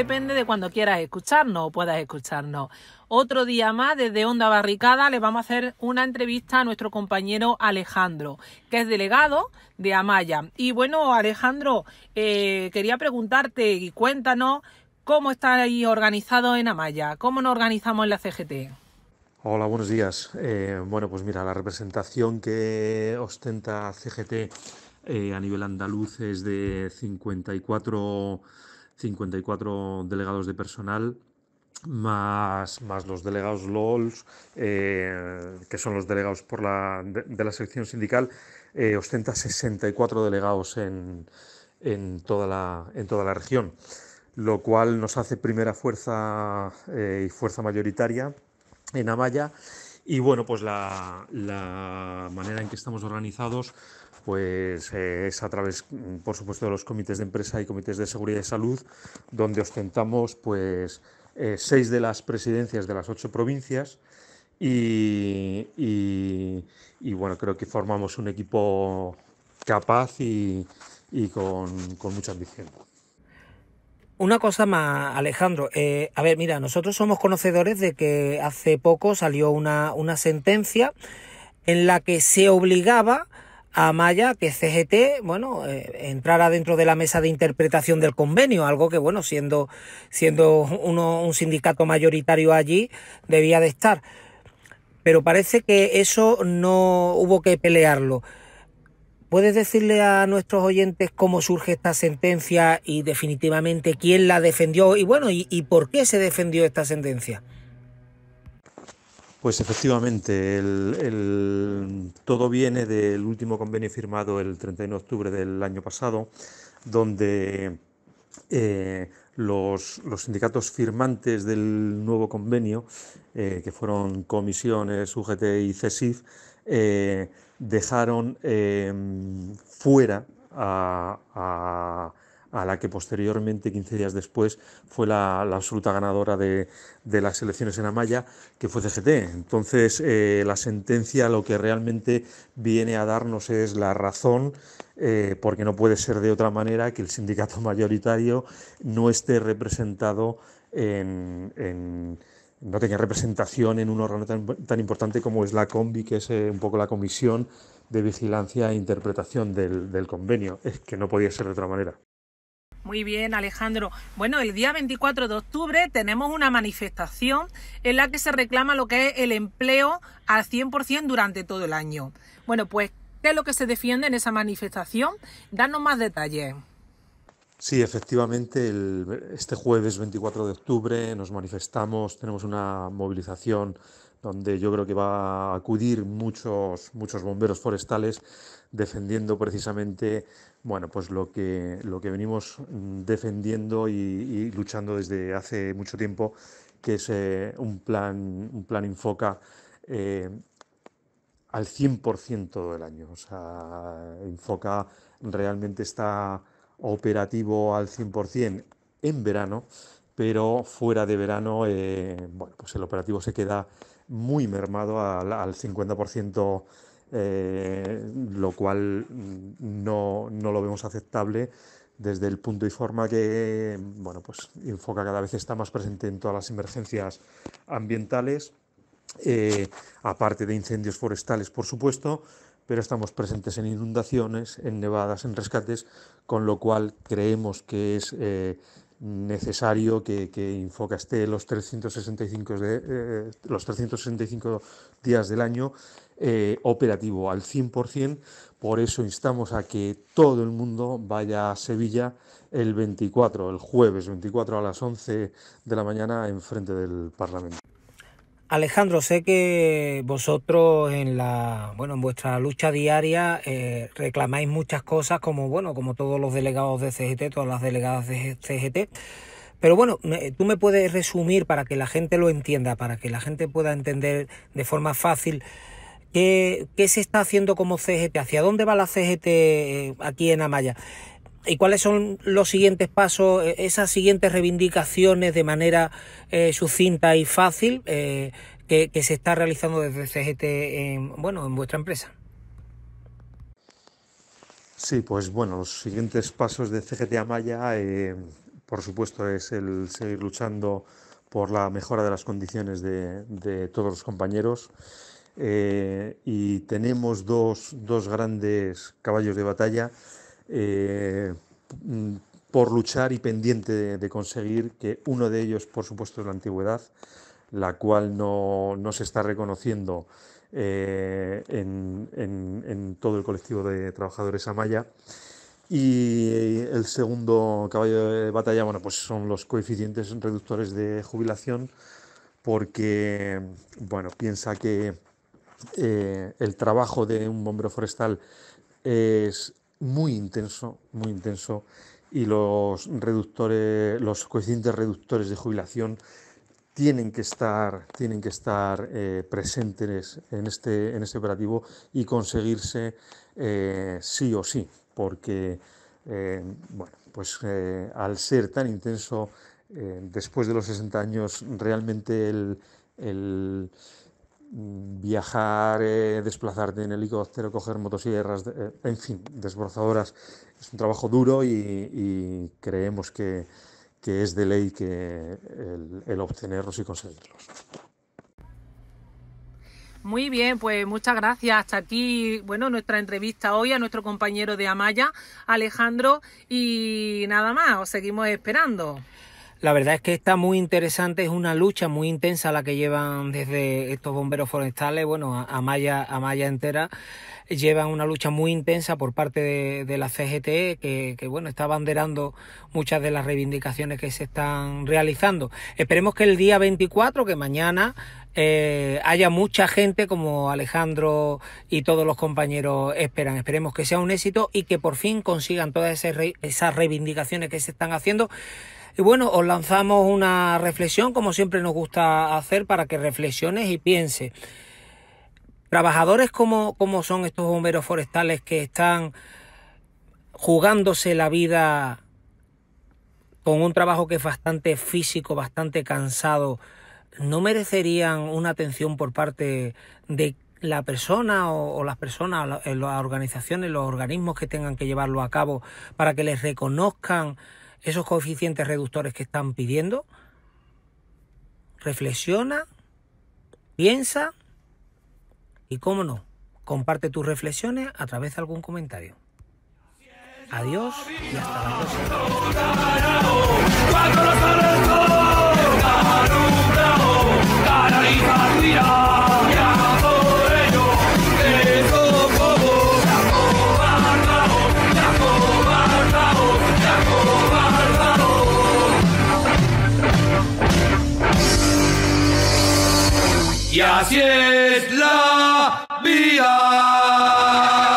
depende de cuando quieras escucharnos o puedas escucharnos. Otro día más desde Onda Barricada le vamos a hacer una entrevista a nuestro compañero Alejandro, que es delegado de Amaya. Y bueno, Alejandro, eh, quería preguntarte y cuéntanos cómo ahí organizado en Amaya, cómo nos organizamos en la CGT. Hola, buenos días. Eh, bueno, pues mira, la representación que ostenta CGT eh, a nivel andaluz es de 54 54 delegados de personal, más, más los delegados LOLs, eh, que son los delegados por la, de, la sección sindical, eh, ostenta 64 delegados en, toda la, en toda la región, lo cual nos hace primera fuerza eh, y fuerza mayoritaria en Amaya. Y bueno, pues la, la manera en que estamos organizados pues eh, es a través, mm, por supuesto, de los comités de empresa y comités de seguridad y salud, donde ostentamos pues eh, seis de las presidencias de las ocho provincias y, y, bueno, creo que formamos un equipo capaz y, con, mucha ambición. Una cosa más, Alejandro. Eh, a ver, mira, nosotros somos conocedores de que hace poco salió una, una sentencia en la que se obligaba a Maya que CGT, bueno, eh, entrara dentro de la mesa de interpretación del convenio, algo que, bueno, siendo, siendo uno, un sindicato mayoritario allí, debía de estar. Pero parece que eso no hubo que pelearlo. ¿Puedes decirle a nuestros oyentes cómo surge esta sentencia y definitivamente quién la defendió y bueno, y por qué se defendió esta sentencia? Pues efectivamente, todo viene del último convenio firmado el 31 de octubre del año pasado, donde eh, los, sindicatos firmantes del nuevo convenio, eh, que fueron comisiones, UGT y CESIF, eh, dejaron em, fuera a a la que posteriormente, 15 días después, fue la, absoluta ganadora de, las elecciones en Amaya, que fue CGT. Entonces, eh, la sentencia lo que realmente viene a darnos es la razón, eh, porque no puede ser de otra manera que el sindicato mayoritario no esté representado en, no tenga representación en un órgano tan, importante como es la COMBI, que es eh, un poco la Comisión de Vigilancia e Interpretación del, del, convenio. Es que no podía ser de otra manera. Muy bien, Alejandro. Bueno, el día 24 de octubre tenemos una manifestación en la que se reclama lo que es el empleo al 100% durante todo el año. Bueno, pues, ¿qué es lo que se defiende en esa manifestación? Danos más detalles. Sí, efectivamente, este jueves 24 de octubre nos manifestamos, tenemos una movilización donde yo creo que va a acudir muchos, muchos bomberos forestales defendiendo precisamente bueno, pues lo, que, lo que venimos defendiendo y, luchando desde hace mucho tiempo, que es eh, un, plan, un plan Infoca eh, al 100% todo el año. O sea, Infoca realmente está operativo al 100% en verano, pero fuera de verano, eh, bueno, pues el operativo se queda muy mermado al, 50%, eh, lo cual mm, no, lo vemos aceptable desde el punto y forma que, bueno, pues cada vez está más presente en todas las emergencias ambientales, eh, aparte de incendios forestales, por supuesto, pero estamos presentes en inundaciones, en nevadas, en rescates, con lo cual creemos que es eh, necesario que, que, Infoca esté los 365, eh, los 365 días del año eh, operativo al 100%. Por eso instamos a que todo el mundo vaya a Sevilla el 24, el jueves 24 a las 11 de la mañana en frente del Parlamento. Alejandro, sé que vosotros en la bueno en vuestra lucha diaria eh, reclamáis muchas cosas como bueno como todos los delegados de CGT, todas las delegadas de CGT, pero bueno tú me puedes resumir para que la gente lo entienda, para que la gente pueda entender de forma fácil qué se está haciendo como CGT, hacia dónde va la CGT eh, aquí en Amaya. ¿Y cuáles son los siguientes pasos, eh, esas siguientes reivindicaciones de manera eh, sucinta y fácil eh, que, se está realizando desde CGT en, bueno, en vuestra empresa? Sí, pues bueno, los siguientes pasos de CGT Amaya, por supuesto, es el seguir luchando por la mejora de las condiciones de, todos los compañeros. y tenemos dos grandes caballos de batalla eh, por luchar y pendiente de, conseguir, que uno de ellos, por supuesto, es la antigüedad, la cual no, se está reconociendo eh, en, todo el colectivo de trabajadores Amaya. Y el segundo caballo de batalla, bueno, pues son los coeficientes reductores de jubilación, porque, bueno, piensa que eh, el trabajo de un bombero forestal es muy intenso, muy intenso, y los reductores, los coeficientes reductores de jubilación tienen que estar, tienen que estar eh, presentes en este, en este operativo y conseguirse eh, sí o sí, porque eh, bueno, pues al ser tan intenso, después de los 60 años, realmente el viajar, eh, desplazarte en helicóptero, coger motosierras, eh, en fin, desbrozadoras. Es un trabajo duro y, creemos que, es de ley que el, el obtenerlos y conseguirlos. Muy bien, pues muchas gracias. Hasta aquí, bueno, nuestra entrevista hoy a nuestro compañero de Amaya, Alejandro, y nada más, os seguimos esperando. La verdad es que está muy interesante, es una lucha muy intensa la que llevan desde estos bomberos forestales, bueno, a, Maya a malla entera, llevan una lucha muy intensa por parte de, la CGT, que, que, bueno, está banderando muchas de las reivindicaciones que se están realizando. Esperemos que el día 24, que mañana, eh, haya mucha gente como Alejandro y todos los compañeros esperan. Esperemos que sea un éxito y que por fin consigan todas esas reivindicaciones que se están haciendo. Y bueno, os lanzamos una reflexión, como siempre nos gusta hacer, para que reflexiones y piense Trabajadores como, como son estos bomberos forestales que están jugándose la vida con un trabajo que es bastante físico, bastante cansado, no merecerían una atención por parte de la persona o, las personas, eh, las, organizaciones, los organismos que tengan que llevarlo a cabo para que les reconozcan esos coeficientes reductores que están pidiendo? Reflexiona, piensa y, cómo no, comparte tus reflexiones a través de algún comentario. Adiós Y así es la vida.